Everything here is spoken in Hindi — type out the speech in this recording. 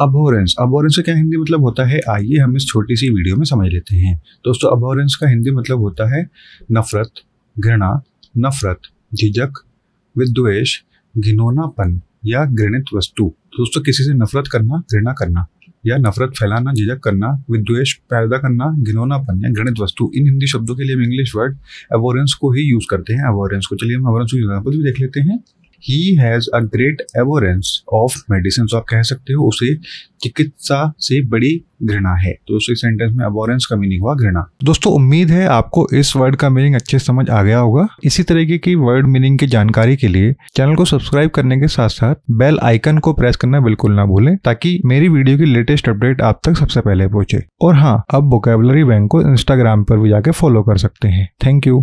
अबोरेंस अबोरेंस का क्या हिंदी मतलब होता है आइए हम इस छोटी सी वीडियो में समझ लेते हैं दोस्तों अबोरेंस का हिंदी मतलब होता है नफरत घृणा नफरत झिझक विद्वेश घिनोनापन या घृणित वस्तु दोस्तों किसी से नफरत करना घृणा करना या नफरत फैलाना झिझक करना विद्वेष पैदा करना घिनोनापन या घृणित वस्तु इन हिंदी शब्दों के लिए हम इंग्लिश वर्ड अवोरेंस को ही यूज़ करते हैं अवोरेंस को चलिए हम अवोरेंस को एग्जाम्पल भी देख लेते हैं he has a great abhorrence of medicine आप कह सकते हो उसे चिकित्सा से बड़ी घृणा है तो उस सेंटेंस में अबोरेंस का मीनिंग हुआ घृणा दोस्तों उम्मीद है आपको इस वर्ड का मीनिंग अच्छे समझ आ गया होगा इसी तरीके की वर्ड मीनिंग की जानकारी के लिए चैनल को सब्सक्राइब करने के साथ साथ बेल आइकन को प्रेस करना बिल्कुल ना भूलें ताकि मेरी वीडियो की लेटेस्ट अपडेट आप तक सबसे पहले पहुंचे और हाँ अब वोकेबलरी बैंक को इंस्टाग्राम पर भी जाके फॉलो कर सकते हैं थैंक यू